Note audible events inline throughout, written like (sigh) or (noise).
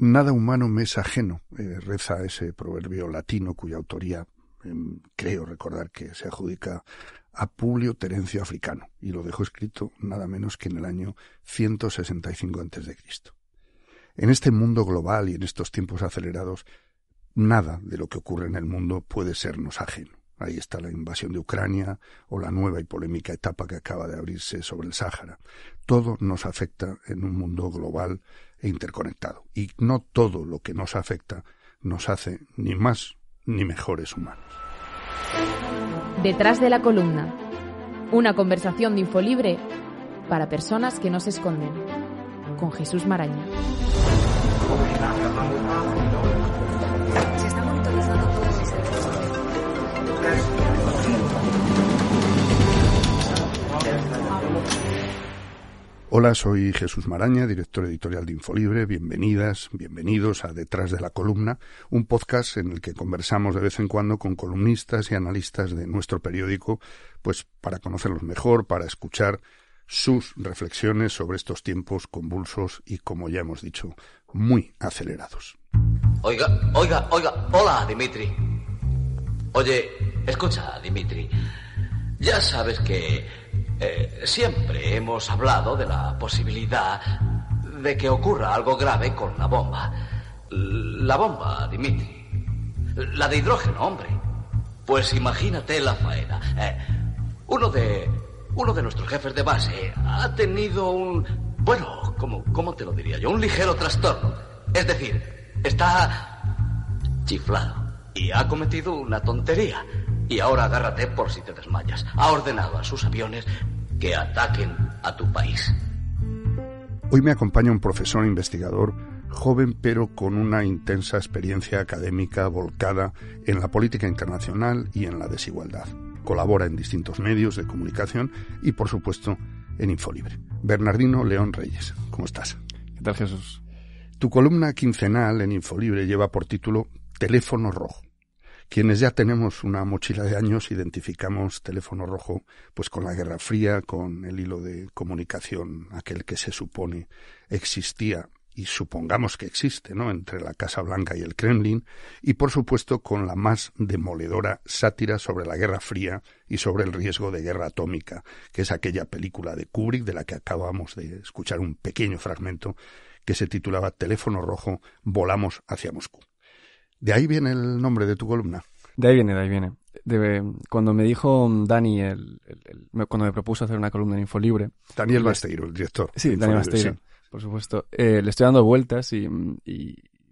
Nada humano me es ajeno, eh, reza ese proverbio latino cuya autoría em, creo recordar que se adjudica a Publio Terencio Africano y lo dejó escrito nada menos que en el año 165 a.C. En este mundo global y en estos tiempos acelerados, nada de lo que ocurre en el mundo puede sernos ajeno. Ahí está la invasión de Ucrania o la nueva y polémica etapa que acaba de abrirse sobre el Sáhara. Todo nos afecta en un mundo global e interconectado. Y no todo lo que nos afecta nos hace ni más ni mejores humanos. Detrás de la columna. Una conversación de Infolibre para personas que no se esconden. Con Jesús Maraña. Hola, soy Jesús Maraña, director editorial de Infolibre. Bienvenidas, bienvenidos a Detrás de la Columna, un podcast en el que conversamos de vez en cuando con columnistas y analistas de nuestro periódico, pues para conocerlos mejor, para escuchar sus reflexiones sobre estos tiempos convulsos y, como ya hemos dicho, muy acelerados. Oiga, oiga, oiga, hola, Dimitri. Oye, Escucha, Dimitri. Ya sabes que eh, siempre hemos hablado de la posibilidad de que ocurra algo grave con la bomba. La bomba, Dimitri. La de hidrógeno, hombre. Pues imagínate la faena. Eh, uno de. uno de nuestros jefes de base ha tenido un. Bueno, ¿cómo, ¿cómo te lo diría yo? Un ligero trastorno. Es decir, está chiflado y ha cometido una tontería. Y ahora agárrate por si te desmayas. Ha ordenado a sus aviones que ataquen a tu país. Hoy me acompaña un profesor investigador, joven pero con una intensa experiencia académica volcada en la política internacional y en la desigualdad. Colabora en distintos medios de comunicación y, por supuesto, en Infolibre. Bernardino León Reyes, ¿cómo estás? ¿Qué tal, Jesús? Tu columna quincenal en Infolibre lleva por título Teléfono Rojo quienes ya tenemos una mochila de años identificamos teléfono rojo pues con la Guerra Fría, con el hilo de comunicación aquel que se supone existía y supongamos que existe, ¿no? entre la Casa Blanca y el Kremlin, y por supuesto con la más demoledora sátira sobre la Guerra Fría y sobre el riesgo de guerra atómica, que es aquella película de Kubrick de la que acabamos de escuchar un pequeño fragmento que se titulaba Teléfono Rojo, volamos hacia Moscú. De ahí viene el nombre de tu columna. De ahí viene, de ahí viene. cuando me dijo Dani, cuando me propuso hacer una columna en Infolibre. Daniel Basteiro, el director. Sí, Daniel Basteiro, por supuesto. Eh, le estoy dando vueltas y,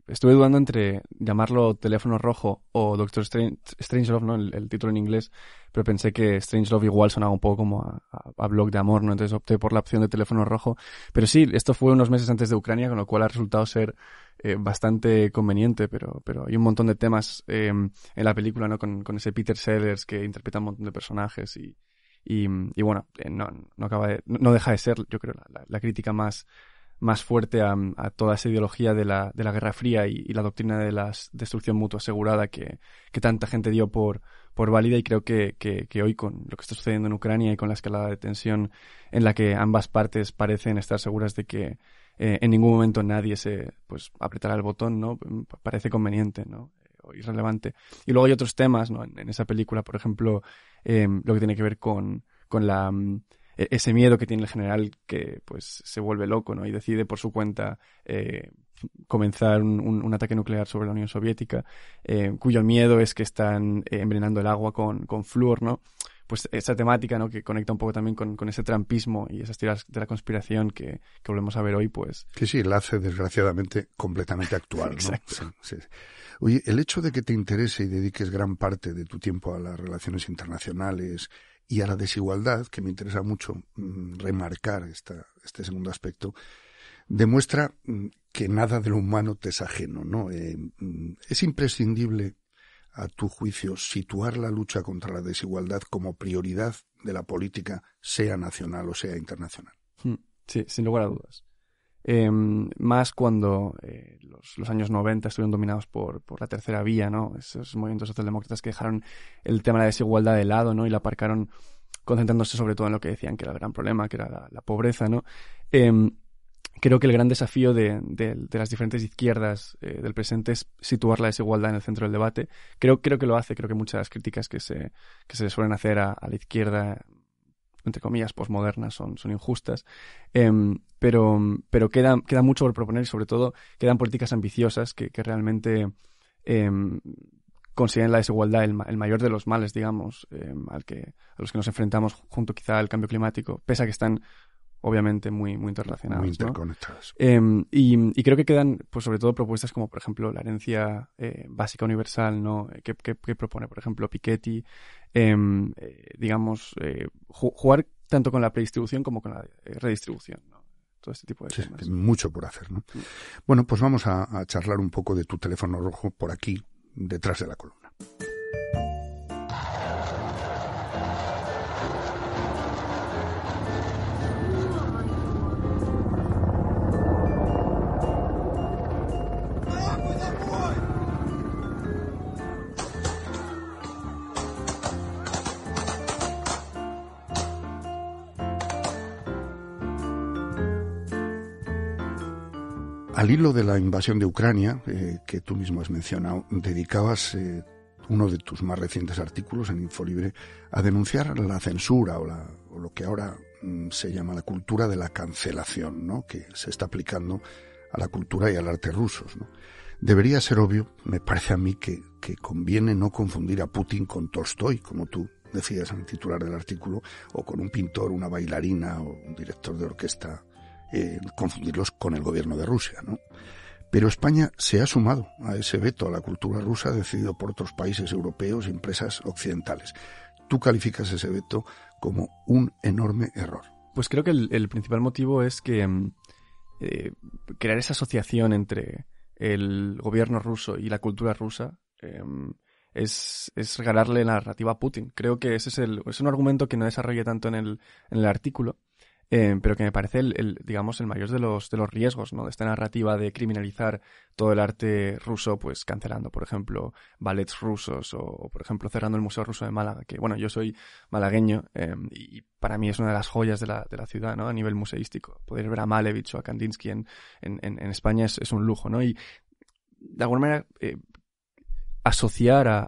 estuve dudando entre llamarlo Teléfono Rojo o Doctor Strange, Strangelove, ¿no? El, título en inglés, pero pensé que Strangelove igual sonaba un poco como a, a, blog de amor, ¿no? Entonces opté por la opción de Teléfono Rojo. Pero sí, esto fue unos meses antes de Ucrania, con lo cual ha resultado ser eh, bastante conveniente, pero, pero hay un montón de temas em, en la película, ¿no? Con, con, ese Peter Sellers que interpreta un montón de personajes y, y, bueno, eh, no, no, acaba de, no deja de ser, yo creo, la, crítica más, más fuerte a, toda esa ideología de la, de la Guerra Fría y, la doctrina de la destrucción mutua asegurada que, tanta gente dio por, por válida y creo que, que, que, hoy con lo que está sucediendo en Ucrania y con la escalada de tensión en la que ambas partes parecen estar seguras de que eh, en ningún momento nadie se pues apretará el botón, ¿no? Parece conveniente, ¿no? Eh, o irrelevante. Y luego hay otros temas, ¿no? En, esa película, por ejemplo, em, lo que tiene que ver con, la mm, e-, ese miedo que tiene el general que pues se vuelve loco, ¿no? Y decide por su cuenta eh, comenzar un, ataque nuclear sobre la Unión Soviética, cuyo miedo es que están envenenando el agua con, con flúor, ¿no? pues esa temática, ¿no? Que conecta un poco también con, ese trampismo y esas tiras de la conspiración que, volvemos a ver hoy, pues... Que sí, la hace desgraciadamente completamente actual, ¿no? Oye, el hecho de que te interese y dediques gran parte de tu tiempo a las relaciones internacionales y a la desigualdad, que me interesa mucho mm, remarcar esta, este segundo aspecto, demuestra mm, que nada de lo humano te es ajeno, ¿no? Eh, mm, es imprescindible a tu juicio, situar la lucha contra la desigualdad como prioridad de la política, sea nacional o sea internacional? Hmm, sí, sin lugar a dudas. Em, más cuando eh, los, años 90 estuvieron dominados por, la tercera vía, ¿no? Esos movimientos socialdemócratas que dejaron el tema de la desigualdad de lado, ¿no? Y la aparcaron concentrándose sobre todo en lo que decían que era el gran problema, que era la, pobreza, ¿no? Em, creo que el gran desafío de, las diferentes izquierdas eh, del presente es situar la desigualdad en el centro del debate. Creo, creo que lo hace, creo que muchas de las críticas que se, que se suelen hacer a, la izquierda, entre comillas, posmodernas, son, injustas. Em, pero queda, queda mucho por proponer y sobre todo quedan políticas ambiciosas que, realmente eh, consideren la desigualdad el, mayor de los males, digamos, em, al que, a los que nos enfrentamos junto quizá al cambio climático, pese a que están obviamente muy, muy interrelacionadas. Muy interconectados. Em, y, creo que quedan, pues sobre todo, propuestas como, por ejemplo, la herencia eh, básica universal, ¿no? Que, propone, por ejemplo, Piketty, em, eh, digamos, eh, jugar tanto con la predistribución como con la redistribución, Todo este tipo de cosas Mucho por hacer, ¿no? Mm. Bueno, pues vamos a, a charlar un poco de tu teléfono rojo por aquí, detrás de la columna. Al hilo de la invasión de Ucrania, eh, que tú mismo has mencionado, dedicabas eh, uno de tus más recientes artículos en Infolibre a denunciar la censura o, lo que ahora mm, se llama la cultura de la cancelación, ¿no? que se está aplicando a la cultura y al arte rusos. ¿no? Debería ser obvio, me parece a mí, que, que conviene no confundir a Putin con Tolstoy, como tú decías en el titular del artículo, o con un pintor, una bailarina o un director de orquesta eh, confundirlos con el gobierno de Rusia, ¿no? Pero España se ha sumado a ese veto a la cultura rusa decidido por otros países europeos y empresas occidentales. Tú calificas ese veto como un enorme error. Pues creo que el, principal motivo es que mm, eh, crear esa asociación entre el gobierno ruso y la cultura rusa em, es, regalarle la narrativa a Putin. Creo que ese es, un argumento que no desarrolla tanto en el artículo, eh, pero que me parece, el, digamos, el mayor de los, de los riesgos, ¿no? De esta narrativa de criminalizar todo el arte ruso, pues cancelando, por ejemplo, ballets rusos o, por ejemplo, cerrando el Museo Ruso de Málaga, que, bueno, yo soy malagueño em, y para mí es una de las joyas de la, ciudad, ¿no? A nivel museístico. Poder ver a Malevich o a Kandinsky en, en, España es, un lujo, ¿no? Y de alguna manera... Eh, asociar a,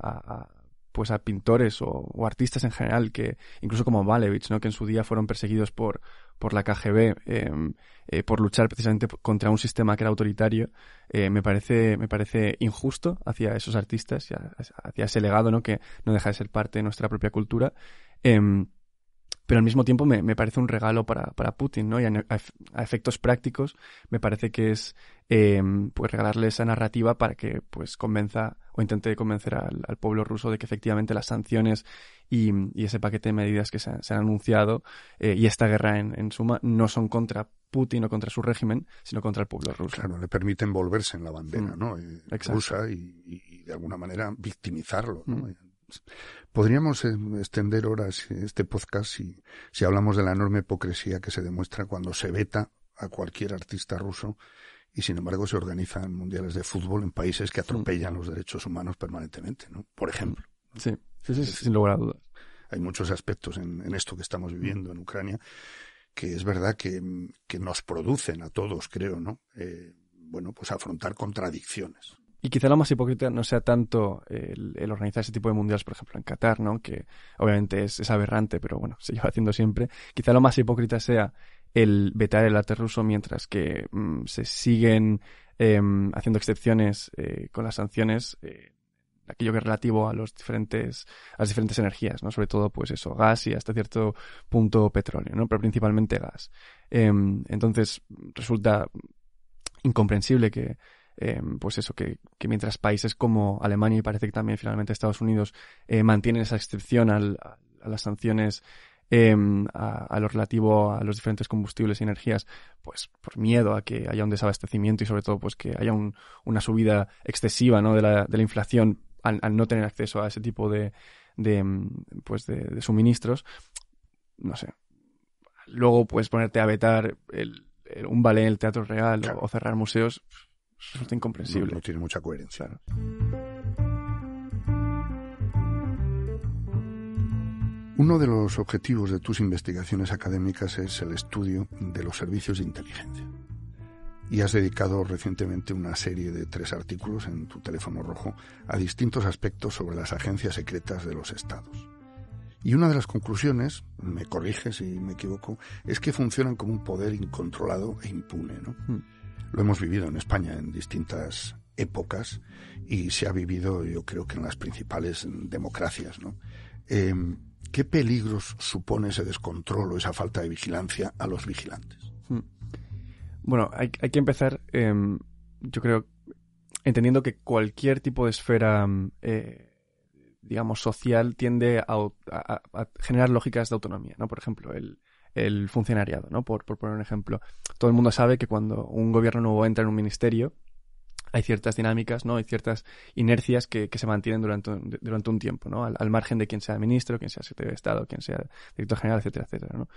pues a pintores o, artistas en general que incluso como Malevich, ¿no? que en su día fueron perseguidos por por la KGB em, eh, por luchar precisamente contra un sistema que era autoritario eh, me parece me parece injusto hacia esos artistas hacia ese legado no que no deja de ser parte de nuestra propia cultura em, pero al mismo tiempo me, parece un regalo para, Putin, ¿no? Y a, efectos prácticos me parece que es eh, pues regalarle esa narrativa para que pues convenza o intente convencer al, pueblo ruso de que efectivamente las sanciones y, ese paquete de medidas que se, han, anunciado eh, y esta guerra en, suma no son contra Putin o contra su régimen, sino contra el pueblo ruso. Claro, le permiten volverse en la bandera mm. ¿no? Eh, rusa y, de alguna manera victimizarlo. ¿no? Mm. Podríamos eh, extender horas este podcast si, hablamos de la enorme hipocresía que se demuestra cuando se veta a cualquier artista ruso y sin embargo se organizan mundiales de fútbol en países que atropellan los derechos humanos permanentemente, ¿no? Por ejemplo. Sí, sin lugar a dudas. Hay muchos aspectos en, esto que estamos viviendo en Ucrania que es verdad que, nos producen a todos, creo, ¿no? Eh, bueno, pues afrontar contradicciones y quizá lo más hipócrita no sea tanto el, organizar ese tipo de mundiales, por ejemplo, en Qatar, ¿no? Que obviamente es, es, aberrante, pero bueno, se (laughs) lleva haciendo siempre. Quizá lo más hipócrita sea el vetar el arte ruso mientras que mm, se siguen em, haciendo excepciones eh, con las sanciones. Eh, aquello que es relativo a los diferentes a las diferentes energías, ¿no? Sobre todo pues eso, gas y hasta cierto punto petróleo, ¿no? Pero principalmente gas. Em, entonces resulta incomprensible que, Em, pues eso, que, mientras países como Alemania y parece que también finalmente Estados Unidos eh, mantienen esa excepción a las sanciones em, a, lo relativo a los diferentes combustibles y energías, pues por miedo a que haya un desabastecimiento y sobre todo pues que haya una subida excesiva de, la, inflación al, no tener acceso a ese tipo de, de em, pues de, suministros, no sé. Luego puedes ponerte a vetar el, un ballet en el Teatro Real o cerrar museos resulta incomprensible. No, tiene mucha coherencia. Uno de los objetivos de tus investigaciones académicas es el estudio de los servicios de inteligencia. Y has dedicado recientemente una serie de tres artículos en tu teléfono rojo a distintos aspectos sobre las agencias secretas de los estados. Y una de las conclusiones, me corriges si me equivoco, es que funcionan como un poder incontrolado e impune. ¿no? Hmm. Lo hemos vivido en España en distintas épocas y se ha vivido, yo creo que en las principales democracias. Em, ¿Qué peligros supone ese descontrol o esa falta de vigilancia a los vigilantes? Hmm. Bueno, hay, que empezar, em, yo creo, entendiendo que cualquier tipo de esfera em, eh, digamos, social tiende a, generar lógicas de autonomía, ¿no? Por ejemplo, el, el funcionariado, ¿no? Por, poner un ejemplo. Todo el mundo sabe que cuando un gobierno nuevo entra en un ministerio, hay ciertas dinámicas, ¿no? Hay ciertas inercias que, se mantienen durante un, durante un tiempo, ¿no? Al, margen de quien sea ministro, quien sea secretario de Estado, quien sea director general, etcétera, etcétera, ¿no?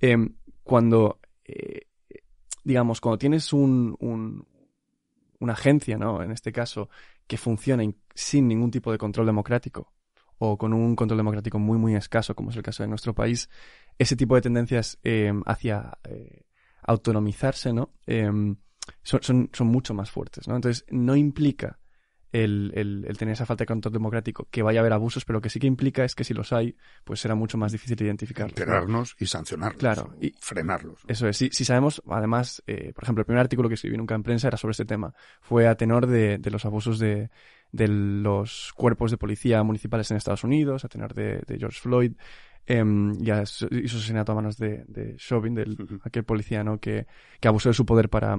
Em, cuando, eh, digamos, cuando tienes un, una agencia, ¿no? En este caso, que funcionen sin ningún tipo de control democrático o con un control democrático muy, muy escaso, como es el caso de nuestro país, ese tipo de tendencias em, hacia eh, autonomizarse, ¿no? Em, son, son, son, mucho más fuertes, Entonces, no implica el, el, tener esa falta de control democrático, que vaya a haber abusos, pero lo que sí que implica es que si los hay, pues será mucho más difícil identificarlos. Enterarnos y sancionarlos. Claro. Y frenarlos. Eso es. Si, si sabemos, además, eh, por ejemplo, el primer artículo que escribí nunca en prensa era sobre este tema. Fue a tenor de, los abusos de, los cuerpos de policía municipales en Estados Unidos, a tenor de, George Floyd. Eh, y, su asesinato a manos de, de Chauvin, del, aquel policía ¿no? que, que abusó de su poder para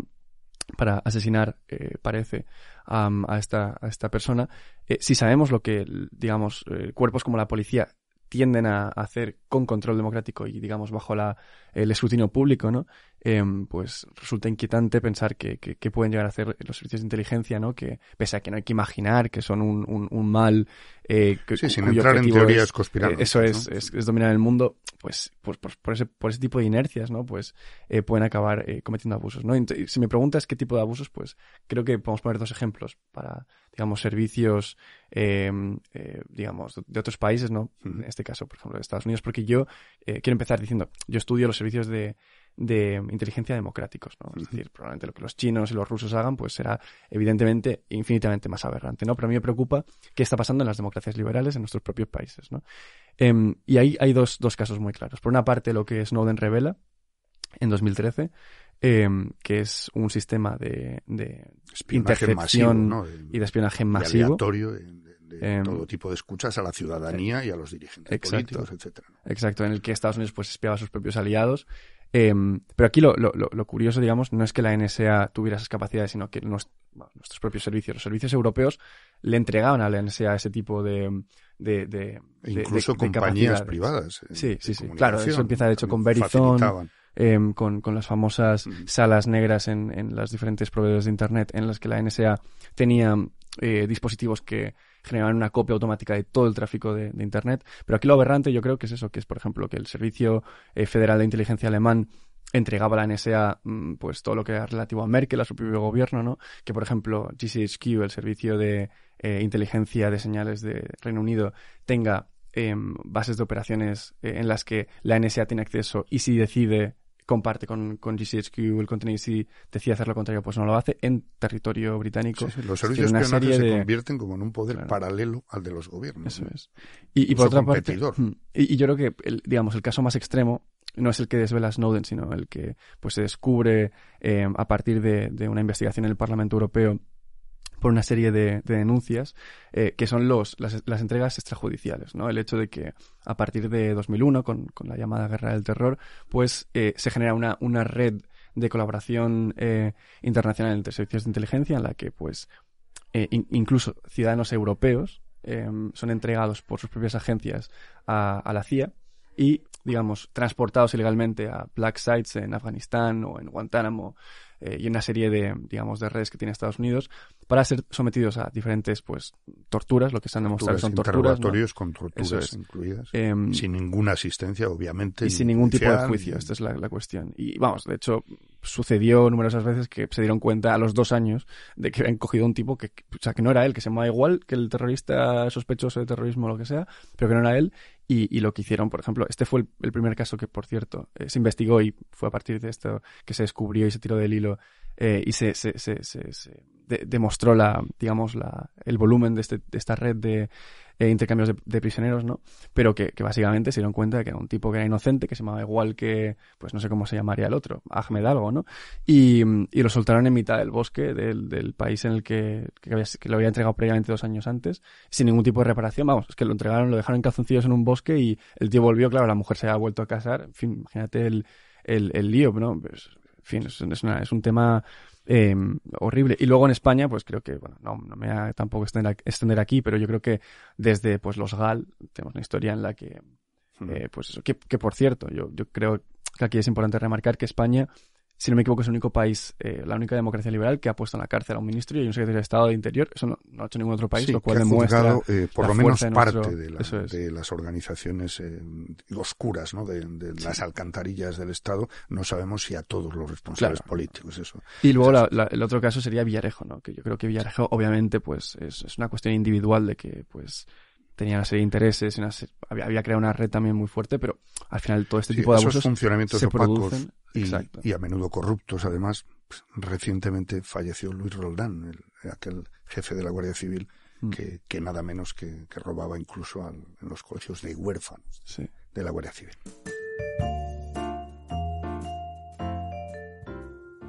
para asesinar, eh, parece, a, esta, a esta persona, eh, si sabemos lo que, digamos, eh, cuerpos como la policía tienden a hacer con control democrático y, digamos, bajo la, el escrutinio público, ¿no? Em, pues resulta inquietante pensar que, pueden llegar a hacer los servicios de inteligencia, ¿no? Que pese a que no hay que imaginar que son un, mal que, eh, sí, sin entrar en teorías es, eh, eso es, es, dominar el mundo, pues, pues, por, ese, por ese tipo de inercias, ¿no? Pues eh, pueden acabar cometiendo abusos, ¿no? si me preguntas qué tipo de abusos, pues creo que podemos poner dos ejemplos para, digamos, servicios, em, digamos, de otros países, ¿no? En este caso, por ejemplo, de Estados Unidos, porque yo quiero empezar diciendo, yo estudio los servicios de de inteligencia democráticos, Es decir, probablemente lo que los chinos y los rusos hagan, pues será evidentemente infinitamente más aberrante, ¿no? Pero a mí me preocupa qué está pasando en las democracias liberales en nuestros propios países, em, y ahí hay dos, dos casos muy claros. Por una parte, lo que Snowden revela en 2013, em, que es un sistema de, de intercepción y de espionaje masivo. Aleatorio de, em, todo tipo de escuchas a la ciudadanía y a los dirigentes políticos, etc. Exacto, en el que Estados Unidos pues espiaba a sus propios aliados Em, pero aquí lo, curioso, digamos, no es que la NSA tuviera esas capacidades, sino que nuestros propios servicios, los servicios europeos, le entregaban a la NSA ese tipo de... de, Incluso compañías privadas. Sí, sí, sí. Claro, eso empieza de hecho con Verizon. Em, con, las famosas salas negras en, en las diferentes proveedores de Internet en las que la NSA tenía eh, dispositivos que, generar una copia automática de todo el tráfico de, Internet. Pero aquí lo aberrante yo creo que es eso, que es, por ejemplo, que el Servicio eh, Federal de Inteligencia Alemán entregaba a la NSA mm, pues todo lo que era relativo a Merkel, a su propio gobierno, ¿no? Que por ejemplo GCHQ, el servicio de eh, inteligencia de señales de Reino Unido, tenga em, bases de operaciones eh, en las que la NSA tiene acceso y si decide comparte con, GCHQ el contenido y si decide hacer lo contrario, pues no lo hace en territorio británico. los servicios una se convierten como en un poder paralelo al de los gobiernos. Eso Y, por otra parte, hmm, y, yo creo que, el, digamos, el caso más extremo no es el que desvela Snowden, sino el que pues se descubre eh, a partir de, de una investigación en el Parlamento Europeo por una serie de, denuncias eh, que son los, las, entregas extrajudiciales, ¿no? El hecho de que a partir de 2001, con, con la llamada Guerra del Terror, pues eh, se genera una, una, red de colaboración eh, internacional entre servicios de inteligencia en la que, pues, incluso ciudadanos europeos son entregados por sus propias agencias a, a la CIA y, digamos, transportados ilegalmente a black sites en Afganistán o en Guantánamo, eh, y una serie de, digamos, de redes que tiene Estados Unidos para ser sometidos a diferentes, pues, torturas, lo que se han demostrado son torturas. Interrogatorios con torturas incluidas, em, sin ninguna asistencia, obviamente. Y sin ningún tipo de juicio, esta es la, la cuestión. Y vamos, de hecho, sucedió numerosas veces que se dieron cuenta a los dos años de que habían cogido a un tipo que, o sea, que no era él, que se llamaba igual que el terrorista sospechoso de terrorismo o lo que sea, pero que no era él, y, lo que hicieron, por ejemplo, este fue el, primer caso que, por cierto, eh, se investigó y fue a partir de esto que se descubrió y se tiró del hilo eh, y se, demostró la, digamos, la, el volumen de, este, de esta red de, eh, intercambios de, prisioneros, ¿no? Pero que, básicamente se dieron cuenta de que era un tipo que era inocente, que se llamaba igual que, pues no sé cómo se llamaría el otro, Ahmed algo, ¿no? Y, lo soltaron en mitad del bosque del, del país en el que, que, lo había entregado previamente dos años antes, sin ningún tipo de reparación, vamos, es que lo entregaron, lo dejaron en en un bosque y el tío volvió, claro, la mujer se había vuelto a casar, en fin, imagínate el, el, el lío, ¿no? Pues, en fin, es un tema Em, horrible. Y luego en España, pues creo que, bueno, no, no me voy tampoco extender, aquí, pero yo creo que desde pues los GAL tenemos una historia en la que, hmm. eh, pues eso, que, que por cierto, yo, yo creo que aquí es importante remarcar que España si no me equivoco, es el único país, eh, la única democracia liberal que ha puesto en la cárcel a un ministro y a un secretario de Estado de Interior. Eso no, ha hecho ningún otro país, lo cual ha juzgado, eh, por lo menos parte de, las organizaciones eh, oscuras, ¿no? De, las alcantarillas del Estado. No sabemos si a todos los responsables políticos, eso. Y luego el otro caso sería Villarejo, ¿no? Que yo creo que Villarejo, obviamente, pues es, es una cuestión individual de que, pues tenía una serie de intereses, había, creado una red también muy fuerte, pero al final todo este tipo de abusos funcionamientos se producen, y, a menudo corruptos. Además, pues, recientemente falleció Luis Roldán, aquel jefe de la Guardia Civil, mm. que, nada menos que, robaba incluso en los colegios de huérfanos de la Guardia Civil.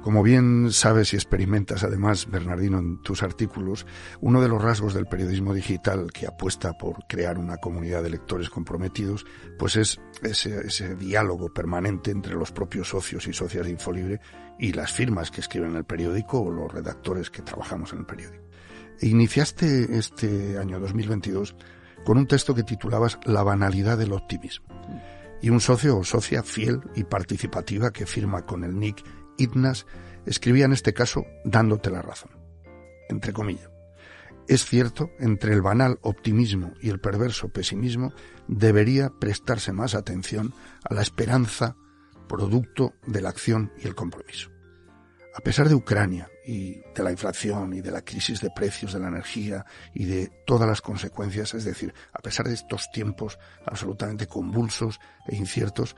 Como bien sabes y experimentas además, Bernardino, en tus artículos, uno de los rasgos del periodismo digital que apuesta por crear una comunidad de lectores comprometidos, pues es ese, diálogo permanente entre los propios socios y socias de Infolibre y las firmas que escriben el periódico o los redactores que trabajamos en el periódico. iniciaste este año 2022 con un texto que titulabas La banalidad del optimismo mm. y un socio o socia fiel y participativa que firma con el nick Itnas escribía en este caso dándote la razón. Entre comillas. Es cierto, entre el banal optimismo y el perverso pesimismo debería prestarse más atención a la esperanza producto de la acción y el compromiso. A pesar de Ucrania y de la inflación y de la crisis de precios de la energía y de todas las consecuencias, es decir, a pesar de estos tiempos absolutamente convulsos e inciertos,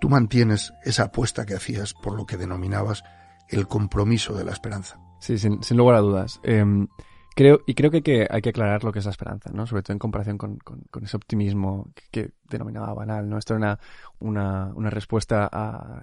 tú mantienes esa apuesta que hacías por lo que denominabas el compromiso de la esperanza. Sí, sin, lugar a dudas. Em, creo, y creo que hay, que aclarar lo que es la esperanza, ¿no? Sobre todo en comparación con, ese optimismo que, denominaba banal, ¿no? Esto era una, una, respuesta a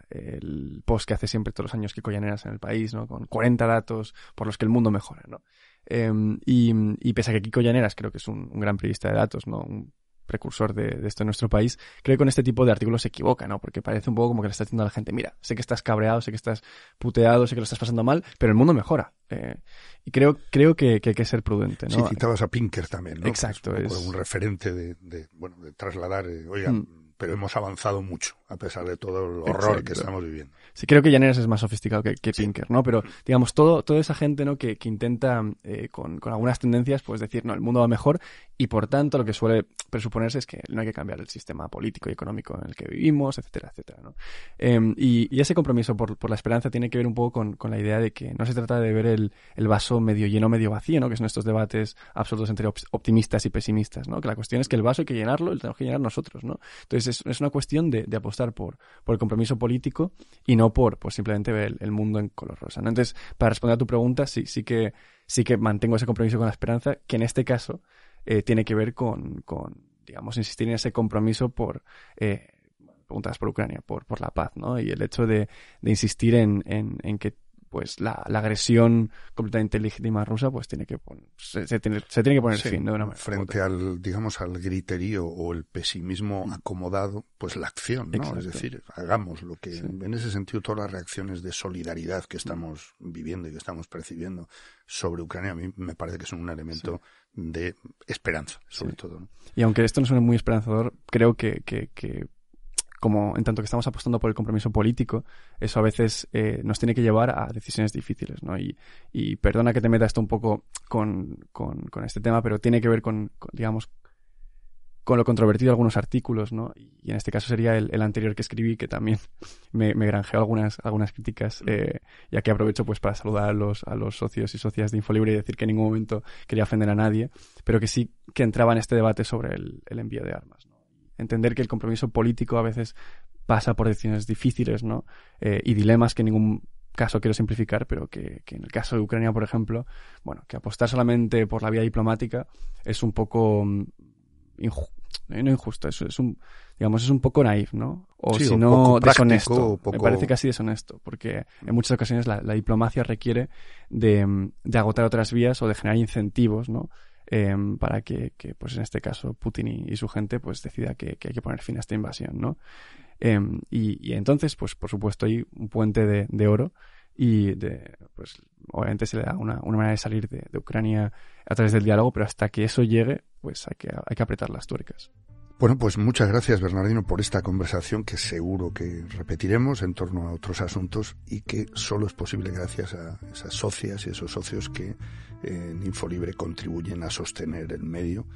post que hace siempre todos los años que en el país, ¿no? Con 40 datos por los que el mundo mejora, ¿no? Em, y, pese a que Kiko Llaneras creo que es un, un gran periodista de datos, ¿no? Un precursor de, esto en nuestro país, creo que con este tipo de artículos se equivoca, ¿no? Porque parece un poco como que le está diciendo a la gente, mira, sé que estás cabreado, sé que estás puteado, sé que lo estás pasando mal, pero el mundo mejora. Eh, y creo, creo que, hay que ser prudente, ¿no? Sí, citabas a Pinker también, ¿no? Exacto. Es un, referente de, bueno, de trasladar, eh, oiga, mm pero hemos avanzado mucho, a pesar de todo el horror que estamos viviendo. Sí, creo que Llaneras es más sofisticado que, Pinker, ¿no? Pero, digamos, todo, toda esa gente ¿no? que, que intenta, eh, con, con, algunas tendencias, pues decir, no, el mundo va mejor, y por tanto lo que suele presuponerse es que no hay que cambiar el sistema político y económico en el que vivimos, etcétera, etcétera, ¿no? Em, y, ese compromiso por, la esperanza tiene que ver un poco con, la idea de que no se trata de ver el, vaso medio lleno, medio vacío, ¿no? Que son estos debates absolutos entre optimistas y pesimistas, ¿no? Que la cuestión es que el vaso hay que llenarlo y lo tenemos que llenar nosotros, ¿no? Entonces, es, una cuestión de, apostar por, por, el compromiso político y no por simplemente ver el, mundo en color rosa. Entonces, para responder a tu pregunta, sí, sí que, sí que mantengo ese compromiso con la esperanza, que en este caso eh, tiene que ver con, digamos, insistir en ese compromiso por... Eh, preguntas por Ucrania, por, por la paz, ¿no? Y el hecho de, insistir en que pues la, agresión completamente legítima rusa pues tiene que se, tiene, que poner fin de una manera frente al digamos al griterío o el pesimismo acomodado pues la acción no es decir hagamos lo que en ese sentido todas las reacciones de solidaridad que estamos viviendo y que estamos percibiendo sobre Ucrania a mí me parece que son un elemento de esperanza sobre todo y aunque esto no suene muy esperanzador creo que como en tanto que estamos apostando por el compromiso político, eso a veces eh, nos tiene que llevar a decisiones difíciles, Y, perdona que te meta esto un poco con, este tema, pero tiene que ver con, digamos, con lo controvertido de algunos artículos, ¿no? Y en este caso sería el, anterior que escribí, que también (laughs) me, granjeó algunas, algunas críticas, eh, ya que aprovecho pues para saludar a los, socios y socias de Infolibre y decir que en ningún momento quería ofender a nadie, pero que sí que entraba en este debate sobre el envío de armas entender que el compromiso político a veces pasa por decisiones difíciles, ¿no? Eh, y dilemas que en ningún caso quiero simplificar, pero que, en el caso de Ucrania, por ejemplo, bueno, que apostar solamente por la vía diplomática es un poco mm, eh, no injusto, es, un, digamos, es un poco naif, ¿no? O si no, deshonesto. Me parece casi deshonesto, porque en muchas ocasiones la, diplomacia requiere de, mm, de, agotar otras vías o de generar incentivos, ¿no? Em, para que, pues en este caso, Putin y, su gente pues decida que, hay que poner fin a esta invasión, ¿no? Em, y, entonces, pues por supuesto, hay un puente de, oro y pues obviamente se le da una, manera de salir de, Ucrania a través del diálogo, pero hasta que eso llegue, pues hay que, hay que apretar las tuercas. Bueno, pues muchas gracias Bernardino por esta conversación que seguro que repetiremos en torno a otros asuntos y que solo es posible gracias a esas socias y esos socios que en Infolibre contribuyen a sostener el medio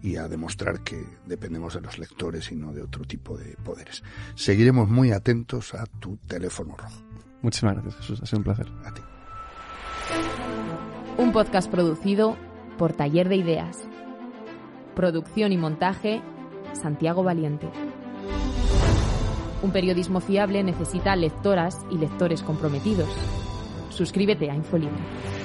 y a demostrar que dependemos de los lectores y no de otro tipo de poderes. Seguiremos muy atentos a tu teléfono rojo. Muchísimas gracias Jesús, ha sido un placer. A ti. Un podcast producido por Taller de Ideas. Producción y montaje Santiago Valiente. Un periodismo fiable necesita lectoras y lectores comprometidos. Suscríbete a Infolibre